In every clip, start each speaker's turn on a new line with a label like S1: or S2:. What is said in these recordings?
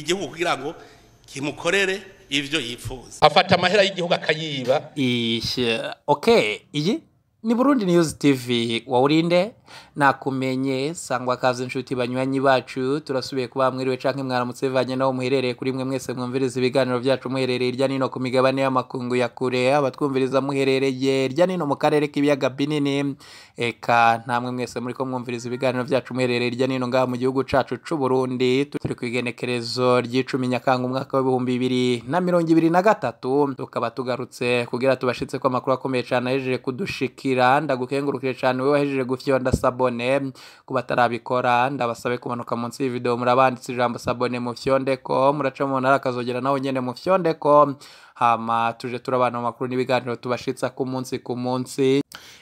S1: igihugu kugira ngo kimukorere ivyo yifuza
S2: afata amahera y'igihugu akayiba eh, okay iyi ni burundi news tv wawurinde nakumenye sangwa kazi inshuti banywanyi bacu turasubiye kuba mwiriwe canke mwaramutse bivanye naho muherereye kuri mwe mwese mwumviriza ibiganiro byacu muherereye irya nino ku migabane y'amakungu ya kure abatwumviriza muherereye irya nino mu karere k'ibiyaga binini eka ntamwe mwese muri ko mwumviriza ibiganiro byacu muherereye irya nino ngaha mu gihugu cacu cy’u Burundi turi ku igenekerezo ry'icumi nyakanga umwaka w'ibihumbi bibiri na mirongo ibiri na gatatu tukaba tugarutse kugira tubashyitse ko amakuru akomeye cane ahejeje kudushikira kudukurikira ndagukengurukire cyane wowe wahejeje gufyonda sabone ku batarabikora ndabasabe kumanuka munsi y'ividewo murabanditse ijambo sabone mufyonde ko muraca mu ntara akazogera nawe nyine mufyonde ko hama tuje turabana mu n'ibiganiro tubashitsa ku munsi ku munsi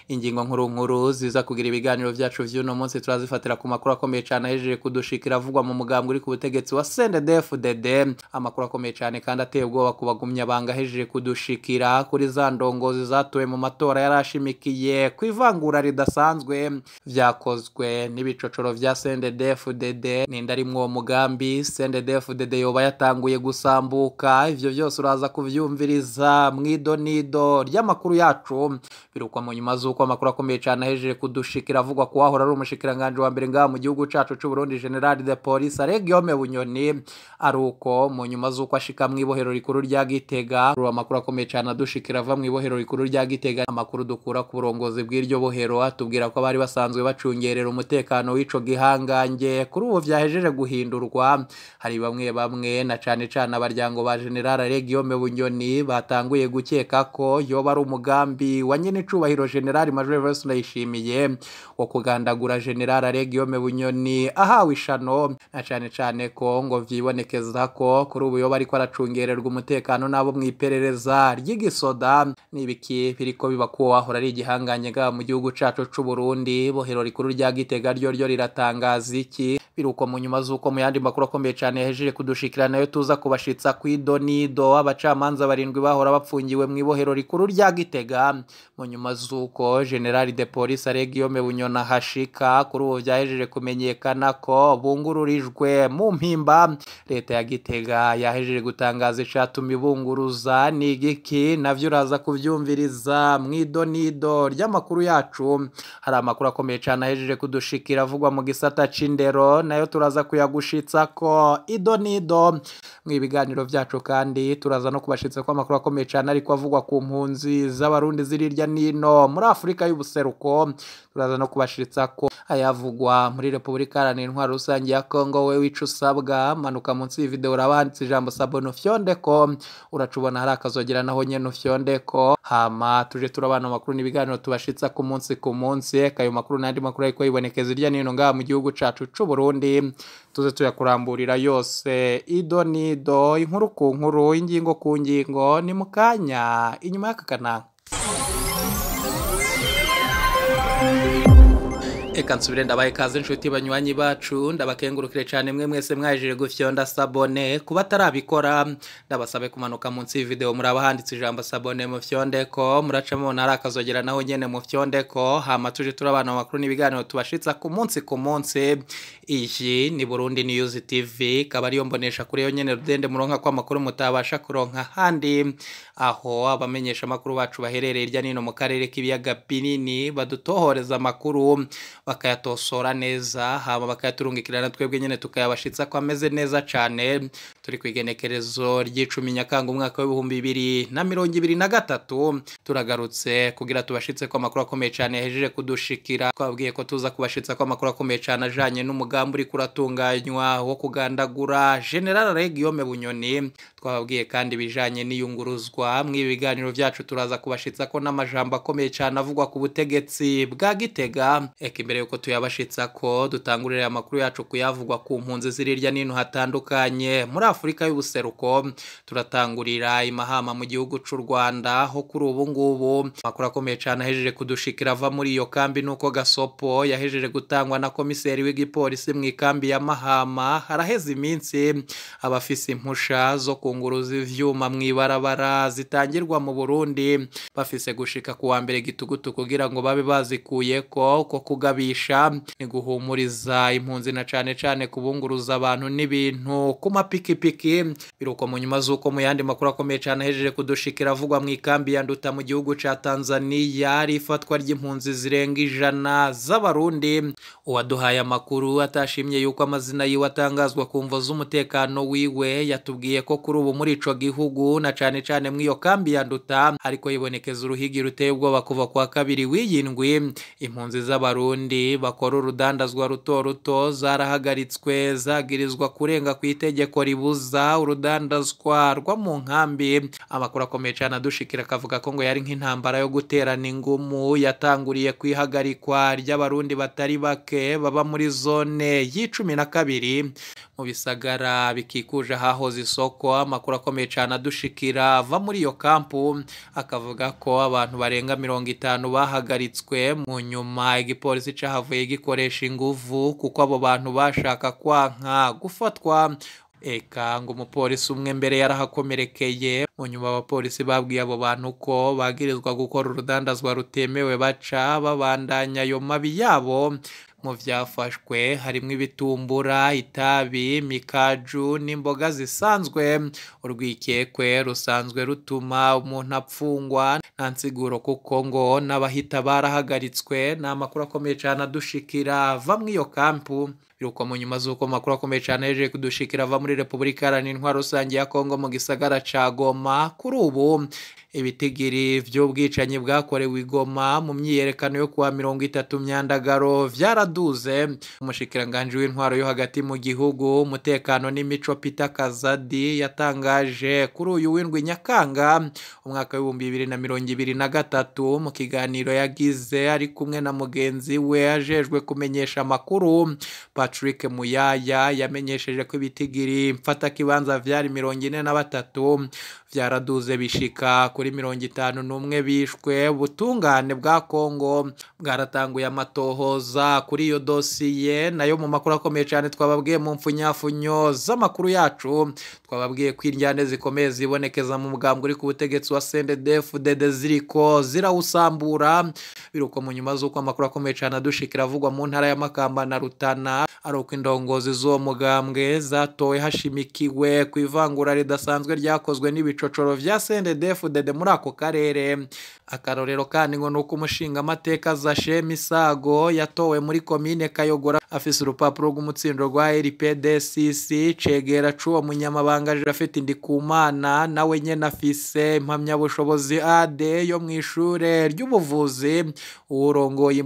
S2: ingingo nkuru nkuru ziza kugira ibiganiro byacu by'uno munsi turazifatira ku makuru akomeye cyane ahejeje kudushikira avugwa mu mugambi uri ku butegetsi wa CNDD-FDD amakuru akomeye cyane kandi ateye ubwoba ku bagumya banga ahejeje kudushikira kuri za ndongozi zatowe mu matora yarashimikiye ku ivangura ridasanzwe byakozwe n'ibicocoro bya CNDD-FDD ninda ari mwo mugambi CNDD-FDD yoba yatanguye gusambuka ibyo byose uraza kubyumviriza mu nido ry'amakuru yacu birukwa mu nyuma zo uko amakuru akomeye cyane ahejeje kudushikira avugwa ko wahora ari umushikiranganje wa mbere ngaha mu gihugu cyacu cy'u Burundi General de Police Aregiome Bunyoni ari uko mu nyuma z'uko ashika mu ibohero rikuru rya Gitega amakuru akomeye cyane adushikira ava mu ibohero rikuru rya Gitega amakuru dukura ku burongozi bw'iryo bohero atubwira ko bari basanzwe bacungerera umutekano w'ico gihangange kuri ubu byahejeje guhindurwa hari bamwe bamwe na cyane cyane abaryango ba General Aregiome Bunyoni batanguye gukeka ko yoba ari umugambi wa nyene cubahiro General jenerali major Venuste ndayishimiye wo kugandagura jenerali aregiyome bunyoni ahawe ishano na cyane cyane ko ngo vyibonekeza ko kuri ubu yoba ariko aracungererwa umutekano n'abo mu iperereza ry'igisoda n'ibiki biriko bibakuwe wahora ari igihanganye ga mu gihugu cacu c'u Burundi bohero rikuru rya Gitega ryo ryo riratangaza iki biruko mu nyuma z'uko mu yandi makuru akomeye cyane yahejeje kudushikira nayo tuza kubashitsa ku idonido abacamanza barindwi bahora bapfungiwe mu ibohero rikuru rya gitega mu nyuma z'uko generali de polisi aregiyome bunyona hashika kuri ubu byahejeje kumenyekana ko bungururijwe mu mpimba leta ya gitega yahejeje gutangaza ishatu mibunguruza ni igiki navyo uraza kuvyumviriza mu idonido ry'amakuru yacu hari amakuru akomeye cyane ahejeje kudushikira avugwa mu gisata c'indero nayo turaza kuyagushitsa ko ido n'ido mu ibiganiro byacu kandi turaza no kubashitsa ko amakuru akomeye cyane ariko avugwa ku mpunzi z'abarundi ziri hirya n'ino muri afurika y'ubuseruko turaza no kubashyiritsa ko ayavugwa muri repubulika iharanira intwaro rusange ya kongo we wica usabwa manuka munsi y'ividewo uraba handitse ijambo sabono fyondeko uracubona hari akazogera naho nyene ufyondeko hama tuje turabana amakuru n'ibiganiro tubashitsa ku munsi ku munsi eka ayo makuru n'andi makuru ariko yibonekeza irya nino ngaha mu gihugu cacu cy’u Burundi tuze tuyakuramburira yose Ido idonido inkuru ku nkuru ingingo ku ngingo ni mukanya inyuma y'akakanaka Eka nsubire ndabaye kaze inshuti banywanyi bacu ndabakengurukire cyane mwe mwese mwajire gufyonda sabone kuba atarabikora ndabasabe kumanuka munsi y'ivideo muraba handitse ijambo sabone mu fyondeko muracamo ntari akazogera naho nyene mu fyondeko hama tuje turabana amakuru n'ibiganiro tubashitsa ku munsi ku munsi iyi ni Burundi News TV ikaba ariyo mbonesha kuri yo nyene rudende muronka kwa makuru mutabasha kuronka handi aho abamenyesha makuru bacu baherereye irya nino mu karere k'ibiyaga binini badutohoreza amakuru bakayatosora neza haba bakayaturungikirana twebwe nyine tukayabashitsa ko ameze neza cyane turi ku igenekerezo ry'icumi nyakanga umwaka w'ibihumbi bibiri na mirongo ibiri na gatatu turagarutse kugira tubashitse ko amakuru akomeye cyane yahejeje kudushikira twabwiye ko tuza kubashitsa ko amakuru akomeye cyane ajanye n'umugambi uri kuratunganywa wo kugandagura general regiome bunyoni twababwiye kandi ibijanye n'iyunguruzwa mu ibiganiro byacu turaza kubashitsa ko n'amajambo akomeye cyane avugwa ku butegetsi bwa gitega eka mbere yuko tuyabashitsa ko dutangurira amakuru yacu kuyavugwa ku mpunzi zirirya hirya hatandukanye muri afurika y'ubuseruko turatangurira imahama mu gihugu cy'u rwanda aho kuri ubu ngubu amakuru akomeye cyane ahejeje kudushikira ava muri iyo kambi nuko gasopo yahejeje gutangwa na komiseri w'igipolisi mu ikambi ya mahama haraheze iminsi abafise impusha zo kunguruza ivyuma mu ibarabara zitangirwa mu burundi bafise gushika ku wa mbere gitugutu kugira ngo babe bazikuye ko ko kugabira kugurisha ni guhumuriza impunzi na cyane cyane kubunguruza abantu n'ibintu ku mapikipiki biruko mu nyuma z'uko mu yandi makuru akomeye cyane ahejeje kudushikira avugwa mu ikambi ya nduta mu gihugu cya Tanzania hari ifatwa ry'impunzi zirenga ijana z'abarundi uwaduhaye amakuru atashimye yuko amazina yiwe atangazwa ku mvo z'umutekano wiwe yatubwiye ko kuri ubu muri ico gihugu na cyane cyane mu iyo kambi ya nduta ariko yibonekeza uruhigi ruteye ubwoba kuva kwa kabiri w'iyindwi impunzi z'abarundi zindi bakora urudandazwa ruto ruto zarahagaritswe zagirizwa kurenga ku itegeko ribuza urudandazwa rwo mu nkambi amakuru akomeye cyane adushikira akavuga ko ngo yari nk'intambara yo guterana ingumu yatanguriye ku ihagarikwa ry'abarundi batari bake baba muri zone y'icumi na kabiri mu bisagara bikikuje ahahoze isoko amakuru akomeye cyane adushikira ava muri iyo kampu akavuga ko abantu barenga mirongo itanu bahagaritswe mu nyuma igipolisi havuye gikoresha inguvu kuko abo bantu bashaka kwanka gufatwa ekanga umupolisi umwe mbere yarahakomerekeye nyuma abapolisi babwiye abo bantu ko bagirizwa gukora urudandazwa rutemewe baca babandanya ayo mabi yabo mu byafashwe harimo ibitumbura itabi mikaju n'imboga zisanzwe urwikekwe rusanzwe rutuma umuntu apfungwa nta nsiguro kuko ngo n'abahita barahagaritswe ni amakuru akomeye cyane adushikira ava muri iyo kampu biruka mu nyuma z'uko amakuru akomeye cyane yaje kudushikira ava muri repubulika iharanira intwaro rusange ya kongo mu gisagara ca goma kuri ubu ibitigiri by'ubwicanyi bwakorewe i mu myiyerekano yo kuwa mirongo itatu myandagaro vyaraduze umushikiranganji w'intwaro yo hagati mu gihugu umutekano n'imico Peter Kazadi yatangaje kuri uyu w'indwi Nyakanga umwaka w'ibihumbi bibiri na mirongo ibiri na gatatu mu kiganiro yagize ari kumwe na mugenzi we ajejwe kumenyesha amakuru Patrick Muyaya yamenyesheje ko ibitigiri mfata kibanza byari mirongo ine na batatu byaraduze bishika kuri mirongo itanu n'umwe bishwe ubutungane bwa kongo bwaratanguye amatohoza kuri iyo dosiye nayo mu makuru akomeye cyane twababwiye mu mfunyafunyo z'amakuru yacu twababwiye ko injyane zikomeye zibonekeza mu mugambwe uri ku butegetsi wa sendedefu dede ziriko zirawusambura biruko mu nyuma z'uko amakuru akomeye cyane adushikira avugwa mu ntara ya makamba na rutana ari uko indongozi z'uwo mugambwe zatowe hashimikiwe ku ivangura ridasanzwe ryakozwe n'ibicocoro bya sendedefude muri ako karere akarorero kandi ngo ni uko umushingamateka zashe misago yatowe muri komine kayogora afise urupapuro rw'umutsindo rwa rpdcc cegeracu umunyamabanga afite indikumana nawe nyene afise impamyabushobozi ad yo mu ishure ry'ubuvuzi uwurongoye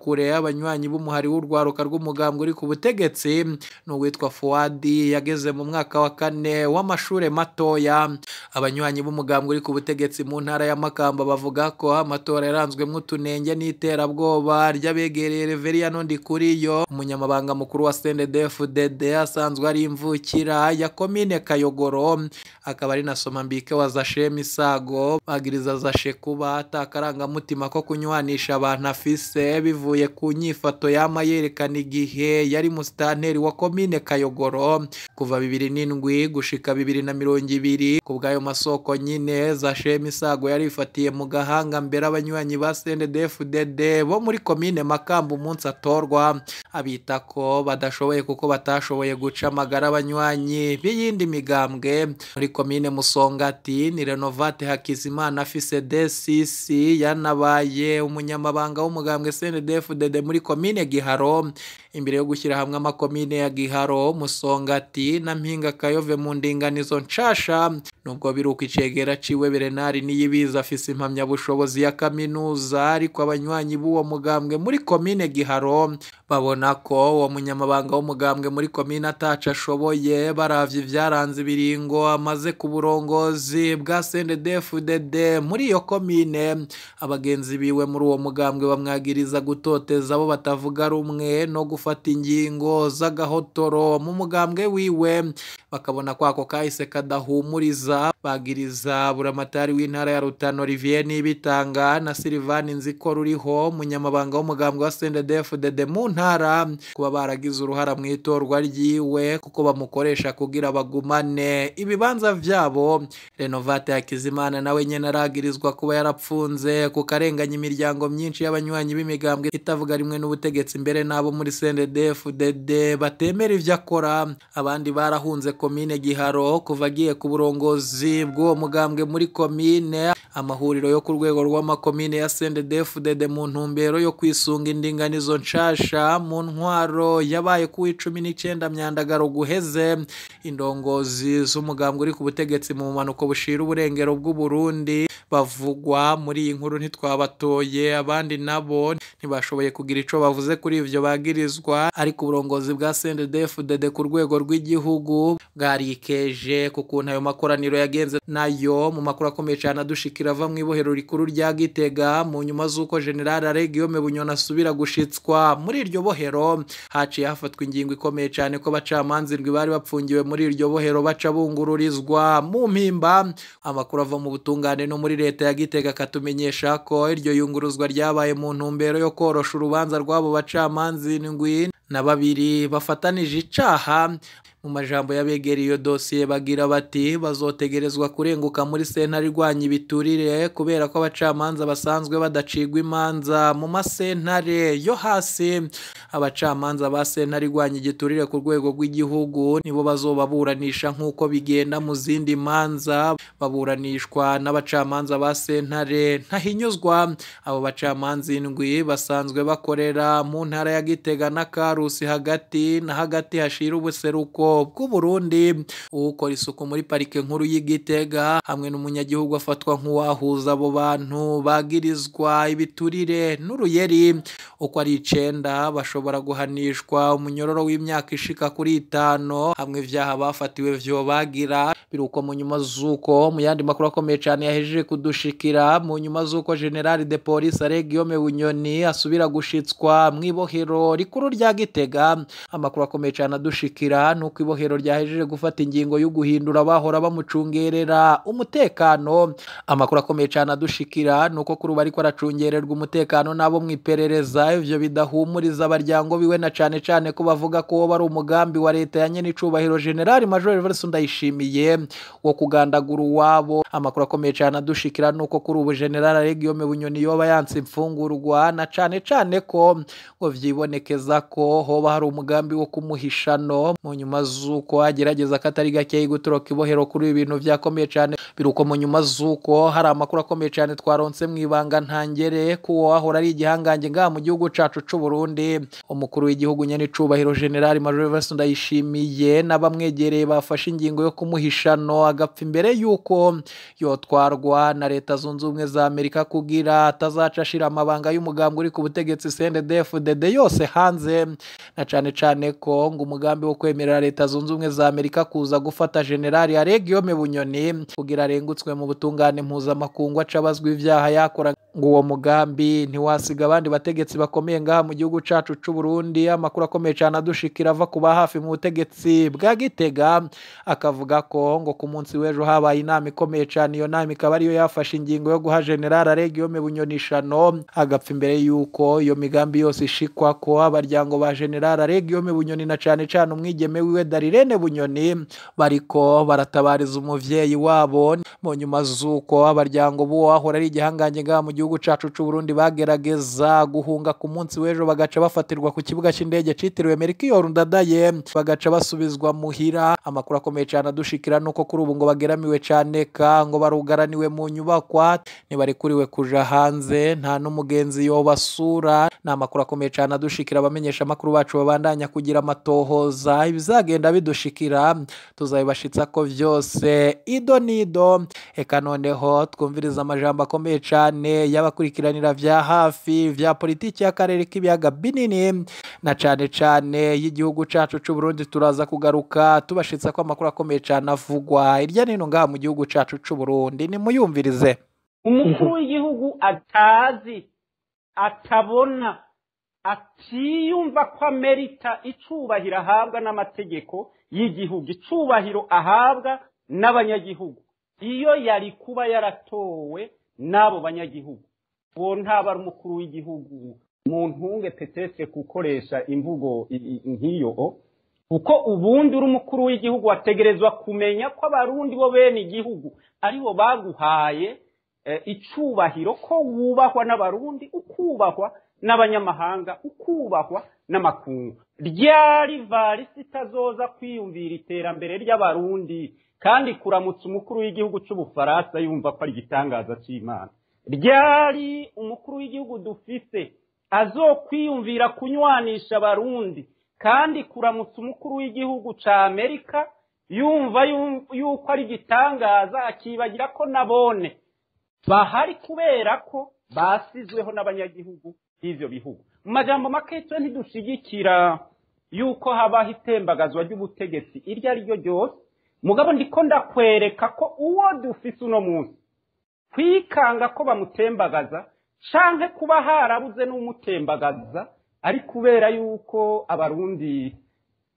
S2: kure abanywanyi b'umuhari w'urwaruka rw'umugambwe uri ku butegetsi ni uwitwa fuwadi yageze mu mwaka wa kane w'amashure matoya abanywanyi b'umugambwe uri ku butegetsi mu ntara ya makamba bavuga ko amatora yaranzwemwo utunenge n'iterabwoba ry'abegereye reveriya nondikuriyo umunyamabanga mukuru wa CNDD-FDD asanzwe ari imvukira ya komine Kayogoro akaba ari na Somambike wa Zashe Misago bagiriza Zashe kuba atakarangamutima ko kunywanisha abantu afise bivuye ku nyifato yama yerekana igihe yari musitanteri wa komine Kayogoro kuva bibiri n'indwi gushika bibiri na mirongo ibiri ku bw'ayo masoko nyine Zashe Misago yari ifatiye mu gahanga mbere abanywanyi ba CNDD-FDD bo muri komine Makamba umunsi atorwa abi abita ko badashoboye kuko batashoboye guca amagara abanywanyi b'iyindi migambwe muri komine musongati ni renovate hakizimana afise dcc yanabaye umunyamabanga w'umugambwe cndfdd muri komine giharo imbere yo gushyira hamwe amakomine ya giharo musongati na mpinga kayove mu ndinganizo nshasha nubwo biruka icegera ciwe berenari niyibiza afise impamyabushobozi ya kaminuza ariko abanywanyi b'uwo mugambwe muri komine giharo babona ko uwo munyamabanga w'umugambwe muri komine atacu ashoboye baravye ivyaranze ibiringo amaze ku burongozi bwa cndd muri iyo komine abagenzi biwe muri uwo mugambwe bamwagiriza gutoteza abo batavuga rumwe no gufata ingingo z'agahotoro mu mugambwe wiwe bakabona kwako kahise kadahumuriza bagiriza buramatari w'intara ya Rutano Olivier Nibitanga na Silvani Nziko ruriho umunyamabanga w'umugambwe wa CNDD-FDD mu ntara kuba baragize uruhara mu itorwa ryiwe kuko bamukoresha kugira bagumane ibibanza byabo renovate hakizimana nawe nyine aragirizwa kuba yarapfunze kukarenganya imiryango myinshi y'abanywanyi b'imigambwe itavuga rimwe n'ubutegetsi imbere n'abo muri cndfdd batemera ibyo akora abandi barahunze komine giharo kuva agiye ku burongozi bw'uwo mugambwe muri komine amahuriro yo ku rwego rw'amakomine ya cndfdd mu ntumbero yo kwisunga indinganizo nshasha mu intwaro yabaye ku icumi n'icyenda myandagaro guheze indongozi z'umugambwe uri ku butegetsi mu bumanuko bushira uburengero bw'u Burundi bavugwa muri iyi nkuru ntitwabatoye abandi nabo ntibashoboye kugira icyo bavuze kuri ibyo bagirizwa ariko uburongozi bwa sendedefudede ku rwego rw'igihugu bwarikeje ku ayo makoraniro yagenze nayo mu makuru akomeye cyane adushikira ava mu ibohero rikuru rya gitega mu nyuma z'uko generale aregiyome bunyoni asubira gushitswa muri iryo bohero haciye hafatwa ingingo ikomeye cyane ko abacamanza indwi bari bapfungiwe muri iryo bohero baca bungururizwa mu mpimba amakuru ava mu butungane no muri muri leta ya gitega katumenyesha ko iryo yunguruzwa ryabaye mu ntumbero yo korosha urubanza rw'abo bacamanza indwi na babiri bafatanije icaha mu majambo y'abegera iyo dosiye bagira bati bazotegerezwa kurenguka muri sentare irwanya ibiturire kubera ko abacamanza basanzwe badacigwa imanza mu masentare yo hasi abacamanza ba sentare irwanya igiturire ku rwego rw'igihugu nibo bazobaburanisha nk'uko bigenda mu zindi manza baburanishwa n'abacamanza ba sentare ntahinyuzwa abo bacamanza indwi basanzwe bakorera mu ntara ya gitega na karusi hagati na hagati hashira ubuseruko bw'u Burundi ukora isuku muri parike nkuru y'Igitega hamwe n'umunyagihugu afatwa nk'uwahuza abo bantu bagirizwa ibiturire n'uruyeri uko ari icenda bashobora guhanishwa umunyororo w'imyaka ishika kuri itanu hamwe ibyaha bafatiwe vyo bagira biruko mu nyuma z'uko mu yandi makuru akomeye cane yahejeje kudushikira mu nyuma z'uko generali de polisi aregiyome bunyoni asubira gushitswa mu ibohero rikuru rya Gitega amakuru akomeye cane adushikira nuko ibohero ryahejeje gufata ingingo yo guhindura bahora bamucungerera umutekano amakuru akomeye cyane adushikira ni uko kuri ubu ariko aracungererwa umutekano n'abo mu iperereza ibyo bidahumuriza abaryango biwe na cyane cyane ko bavuga ko wowe ari umugambi wa leta yanye n'icubahiro generali major Everson ndayishimiye wo kugandagura uwabo amakuru akomeye cyane adushikira ni uko kuri ubu generali aregiyome bunyoni yoba yanse imfungurwa na cyane cyane ko ngo vyibonekeza ko hoba hari umugambi wo kumuhishano mu nyuma z'uko agerageza ko atari gake guturuka ibohero kuri ibi bintu byakomeye cyane biruko mu nyuma z'uko hari amakuru akomeye cyane twaronse mu ibanga ntangere kuwo ahora ari igihangange ngaha mu gihugu cyacu cy'u Burundi umukuru w'igihugu nyenicubahiro General Major Vedaste Ndayishimiye n'abamwegereye bafashe ingingo yo kumuhishano agapfa imbere y'uko yotwarwa na leta zunze ubumwe za Amerika kugira atazaca ashira amabanga y'umugambwe uri ku butegetsi CNDD-FDD yose hanze na cyane cyane ko ngo umugambi wo kwemerera leta leta zunze ubumwe za amerika kuza gufata generali ya regiyome bunyoni kugira arengutswe mu butungane mpuzamakungu aca abazwa ibyaha yakora ngo uwo mugambi ntiwasiga abandi bategetsi bakomeye ngaha mu gihugu cyacu cy'u Burundi amakuru akomeye cyane adushikira ava kuba hafi mu butegetsi bwa gitega akavuga ko ngo ku munsi w'ejo habaye inama ikomeye cyane iyo nama ikaba ariyo yafashe ingingo yo guha generali regiyome bunyoni agapfa imbere y'uko iyo migambi yose ishikwa ko abaryango ba generali regiyome bunyoni na cyane cyane umwigeme wiwe rirene bunyoni bariko baratabariza umuvyeyi wabo mu nyuma z'uko abaryango b'uwahora ari igihangange ngaha mu gihugu cacu Burundi bagerageza guhunga ku munsi w'ejo bagaca bafatirwa ku kibuga c'indege citiriwe merikiyoru ndadaye bagaca basubizwa muhira amakuru akomeye cane adushikira nuko kuri ubu ngo bageramiwe cane ka ngo barugaraniwe mu nyubakwa ntibarekuriwe kuja hanze nta n'umugenzi yobasura ni amakuru akomeye cane adushikira abamenyesha amakuru bacu babandanya kugira amatohoza ibizagenda bizagenda bidushikira tuzabibashitsa ko byose ido n'ido reka noneho twumviriza amajambo akomeye cyane y'abakurikiranira bya hafi bya politiki y'akarere k'ibiyaga binini na cyane cyane y'igihugu cyacu cy'u Burundi turaza kugaruka tubashitsa ko amakuru akomeye cyane avugwa hirya n'ino ngaha mu gihugu cyacu cy'u Burundi nimuyumvirize umukuru
S1: w'igihugu atazi atabona atiyumva ko amerita icyubahiro ahabwa n'amategeko y'igihugu icyubahiro ahabwa n'abanyagihugu iyo yari kuba yaratowe n'abo banyagihugu uwo ntaba ari umukuru w'igihugu mu ntunge petese gukoresha imvugo nk'iyo kuko ubundi uri umukuru w'igihugu wategerezwa kumenya ko abarundi bo bene igihugu aribo baguhaye eh, icyubahiro ko wubahwa n'abarundi ukubahwa n'abanyamahanga ukubahwa n'amakungu rya rivari sitazoza kwiyumvira iterambere ry'abarundi kandi kuramutse umukuru w'igihugu cy'ubufaransa yumva ko ari igitangaza cy'imana ryari umukuru w'igihugu azo kwiyumvira kunywanisha abarundi kandi kuramutse umukuru w'igihugu cya amerika yumva yuko ari igitangaza akibagira ko nabone bahari kubera ko basizweho n'abanyagihugu y'ibyo bihugu mu make maketo ntidushyigikira yuko habaho itembagazwa ry'ubutegetsi iryo ari ryo ryose mugabo ndiko ndakwereka ko uwo dufise uno munsi kwikanga ko bamutembagaza canke kuba harabuze n'umutembagaza ari kubera yuko abarundi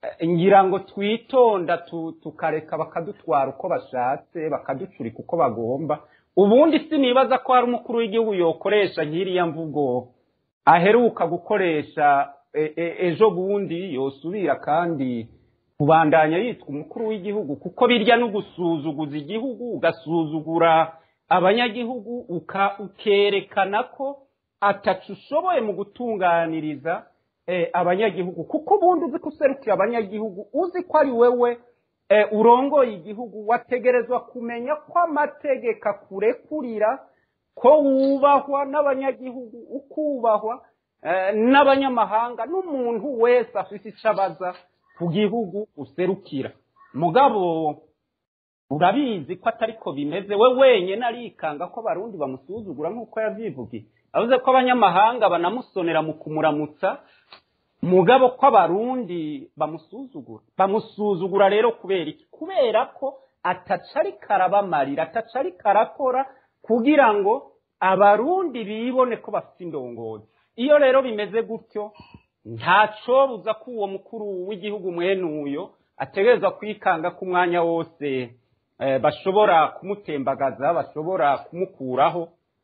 S1: eh, ngira ngo twitonda tukareka bakadutwara uko bashatse bakaducurika uko bagomba ubundi sinibaza ko hari umukuru w'igihugu yokoresha nk'iriya mvugo aheruka gukoresha e, e, ejo bundi yosubira kandi kubandanya yitwa umukuru w'igihugu kuko birya no gusuzuguza igihugu ugasuzugura abanyagihugu ukerekana ko atacu ushoboye mu gutunganiriza e, abanyagihugu kuko ubundi uzi ko userukiye abanyagihugu uzi ko ari wewe urongoye igihugu wategerezwa kumenya ko amategeko akurekurira ko wubahwa n'abanyagihugu ukubahwa eh, n'abanyamahanga n'umuntu wese afite icyo abaza ku gihugu userukira mugabo urabizi ko atari ko bimeze we wenyine arikanga ko abarundi bamusuzugura nk'uko yabyivugiye avuze ko abanyamahanga banamusonera mu kumuramutsa mugabo ko abarundi bamusuzugura bamusuzugura rero kubera iki kubera ko atacarikara karabamarira atacari karakora kugira ngo abarundi bibone ko bafite indongozi iyo rero bimeze gutyo ntacobuza ko uwo mukuru w'igihugu mwene uyo ategereza kwikanga ko umwanya wose eh, bashobora kumutembagaza bashobora kumukuraho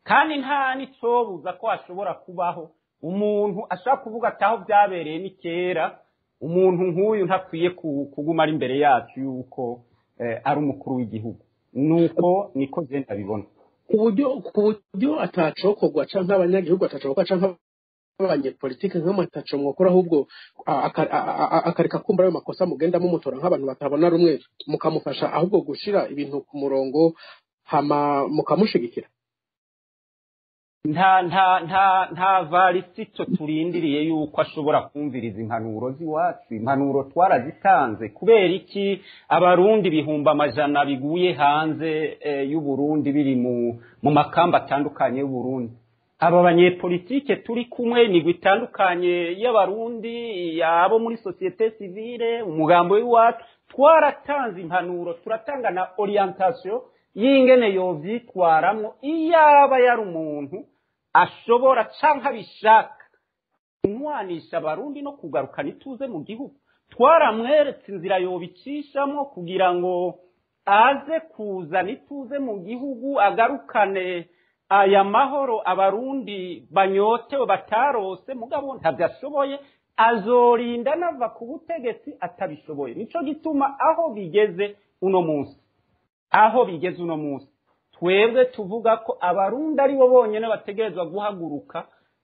S1: kandi nta n'icobuza ko hashobora kubaho umuntu ashaka kuvuga ataho byabereye ni kera umuntu nk'uyu ntakwiye kuguma ari imbere yacu yuko eh, ari umukuru w'igihugu nuko niko genda bibona ku buryo ku buryo atacokorwa cyangwa abanyagihugu atacokorwa cyangwa abanyepolitike nk'amataco mwokora ahubwo akareka kumva ayo makosa mugenda mumutora nk'abantu batabona rumwe mukamufasha ahubwo gushyira ibintu ku murongo mukamushigikira nta nta nta nta varisito turindiriye yuko ashobora kumviriza impanuro z'iwacu impanuro twarazitanze kubera iki abarundi bihumbi amajana biguye hanze eh, y'uburundi biri mu makamba atandukanye y'uburundi aba banyepolitike turi kumwe imigwi itandukanye y'abarundi abo muri sosiyete sivire umugambo w'iwacu twaratanze impanuro turatanga na oriyantasiyo y'ingene yobyitwaramo iyo yari umuntu ashobora cyangwa abishaka kunywanisha abarundi no kugarukana ituze mu gihugu twaramweretse inzira yobikishamo kugira ngo aze kuzana ituze mu gihugu agarukane aya mahoro abarundi banyotewe batarose mugabo ntabyashoboye azorinda anava ku butegetsi atabishoboye nicyo gituma aho bigeze uno munsi aho bigeze uno munsi twebwe tuvuga ko abarundi ari bo bonyine bategerezwa guhaguruka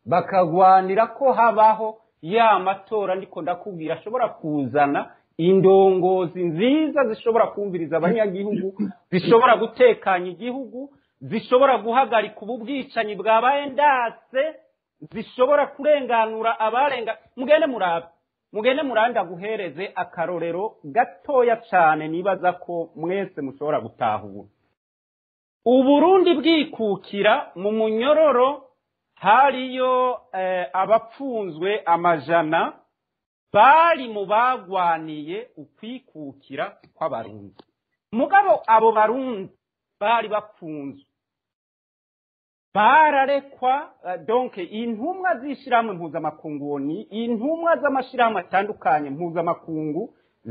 S1: bakagwanira ko habaho ya matora ndiko ndakubwira ashobora kuzana indongozi nziza zishobora kumviriza abanyagihugu zishobora gutekanya igihugu zishobora guhagarika ubu bwicanyi bwabaye ndatse zishobora kurenganura abarenga mugende murabe mugende murandaguhereze akarorero gatoya cyane nibaza ko mwese mushobora gutahura uburundi bwikukira mu munyororo hariyo eh, abapfunzwe amajana bari mu bagwaniye ukwikukira kw'abarundi mugabo abo barundi bari bapfunzwe bararekwa eh, donke intumwa z'ishyirahamwe mpuzamakungu ni intumwa z'amashyirahamwe atandukanye mpuzamakungu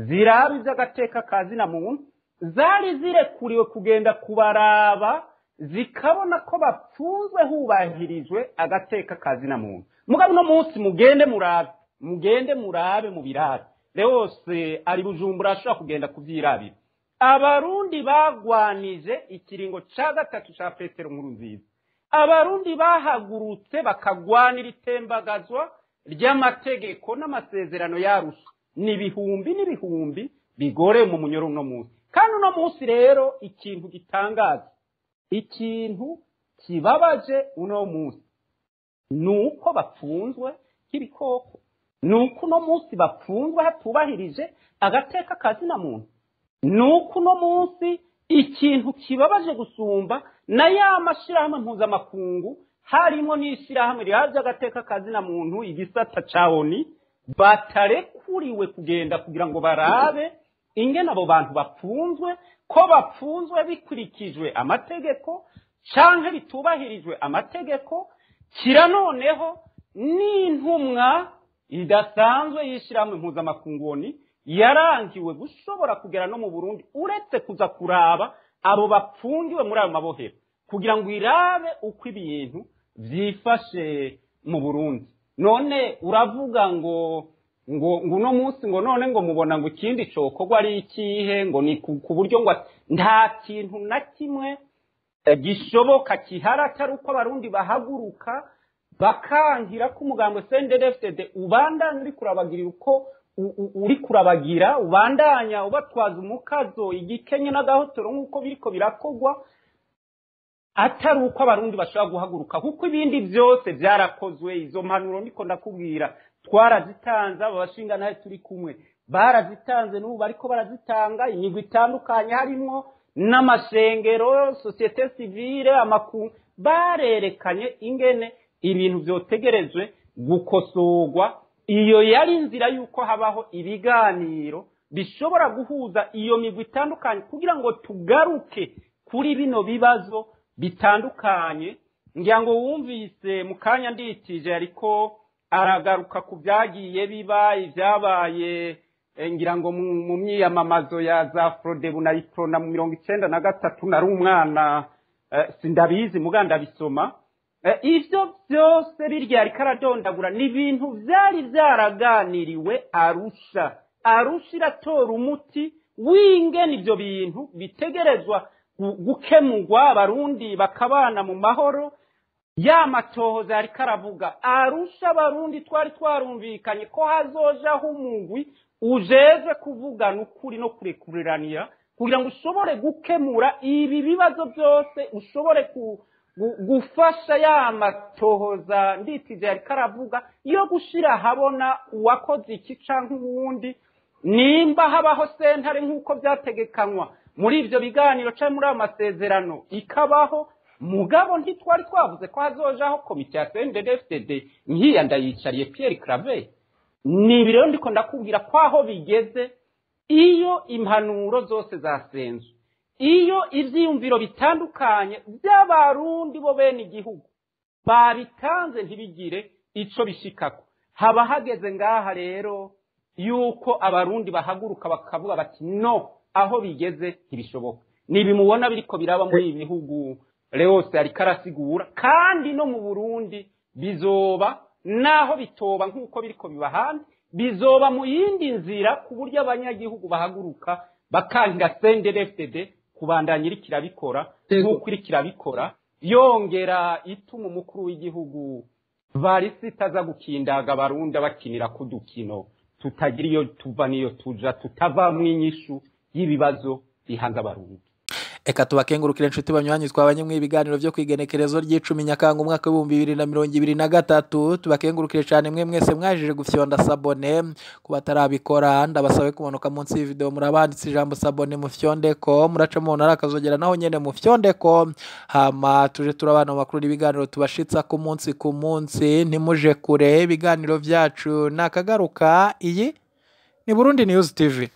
S1: ziraba iby'agateka ka zina muntu zari zirekuriwe kugenda kubaraba zikabona ko bapfunzwe hubahirijwe agateka kazi na muntu mugabo uno munsi mugende murabe mugende murabe mu birabe rero wose ari bujumbura ashobora kugenda kubyirabira abarundi bagwanije ikiringo cya gatatu cya petero nkuru nziza abarundi bahagurutse bakagwanira itembagazwa ry'amategeko n'amasezerano yarusha ni ibihumbi n'ibihumbi bigore mu munyoro uno munsi kandi uno munsi rero ikintu gitangaza ikintu kibabaje uno munsi ni uko bapfunzwe nk'ibikoko ni uko uno munsi bapfunzwe hatubahirije agateka akazi na muntu ni uko uno munsi ikintu kibabaje gusumba na ya mashyirahamwe mpuzamakungu harimo n'ishyirahamwe rihabwa agateka akazi na muntu igisata cya oni batarekuriwe kugenda kugira ngo barabe ingene abo bantu bapfunzwe ko bapfunzwe bikurikijwe amategeko cyangwa bitubahirijwe amategeko kira noneho n'intumwa idasanzwe y'ishyirahamwe mpuzamakungoni yarangiwe gushobora kugera no mu burundi uretse kuza kuraba abo bapfungiwe muri ayo mabohero kugira ngo irabe uko ibintu byifashe mu burundi none uravuga ngo ngo uno munsi ngo none ngo mubona ngo ikindi cokorwa ari ikihe ngo ni ku buryo ngo nta kintu na kimwe eh, gishoboka kihari atari uko abarundi bahaguruka bakangira ko umugambi senderesede ubandanya uri kurabagirira uko uri kurabagira ubandanya ubatwaza umukazo igikenye n'agahotoro nk'uko biriko birakogwa atari uko abarundi bashobora guhaguruka kuko ibindi byose byarakozwe izo mpanuro ndiko ndakubwira twarazitanze aba bashinga ntari turi kumwe barazitanze n'ubu ariko barazitanga inyigo itandukanye harimo n'amasengero sosiyete sivire amakuru barerekanye ingene ibintu byotegerejwe gukosorwa iyo yari inzira y'uko habaho ibiganiro bishobora guhuza iyo migwi itandukanye kugira ngo tugaruke kuri bino bibazo bitandukanye ngira ngo wumvise mu kanya nditije ariko aragaruka ku byagiye biba ibyabaye eh, ngira ngo mu myiyamamazo ya za forodebu na ikorona mu mirongo icyenda na gatatu nari umwana eh, sindabizi muganda bisoma eh, ibyo byose birya ariko aradondagura ni ibintu byari byaraganiriwe arusha arusha iratora umuti winge ibyo bintu bitegerezwa gukemurwa abarundi bakabana mu mahoro ya matohoza yari karavuga arusha abarundi twari twarumvikanye ko hazojaho umugwi ujeze kuvugana ukuri no kurekuranira kugira ngo ushobore gukemura ibi bibazo byose ushobore gufasha ya matohoza nditije yari karavuga yo gushyira ahabona uwakoze iki cyangwa uwundi nimba habaho sentare nk'uko byategekanywa muri ibyo biganiro cyangwa muri ayo masezerano ikabaho mugabo ntitwari twavuze ko hazojaho komite ya cndfdd nk'iya ndayicariye Pierre clave ni ibi rero ndiko ndakubwira ko aho bigeze iyo impanuro zose zasenze iyo ibyiyumviro bitandukanye by'abarundi bo bene igihugu babitanze ntibigire icyo bishyikako haba hageze ngaha rero yuko abarundi bahaguruka bakavuga bati no aho bigeze ntibishoboka ni ibimubona biriko biraba muri ibi bihugu rewose ariko arasigura kandi no mu burundi bizoba naho bitoba nk'uko biriko biba hanze bizoba mu yindi nzira ku buryo abanyagihugu bahaguruka bakanga senderefutede kubandanya iriko irabikora nk'uko iriko irabikora yongera ituma umukuru w'igihugu varisita aza gukindaga abarunda bakinira ku dukino tutagira iyo tuva n'iyo tuja tutava mu inyishu y'ibibazo bihanze abarundi
S2: reka tubakengurukire inshuti banyuranye twabanye mu ibiganiro byo ku igenekerezo ry'icumi nyakanga umwaka w'ibihumbi bibiri na mirongo ibiri na gatatu tubakengurukire cyane mwe mwese mwajije gufyonda sabone ku batarabikora ndabasabe kumanuka munsi y'ividewo murabanditse ijambo sabone mufyonde ko muraca mu ntara akazogera naho nyine mufyonde ko hama tuje turabana makuru ibiganiro tubashitsa ku munsi ku munsi ntimuje kure ibiganiro byacu nakagaruka iyi ni Burundi News TV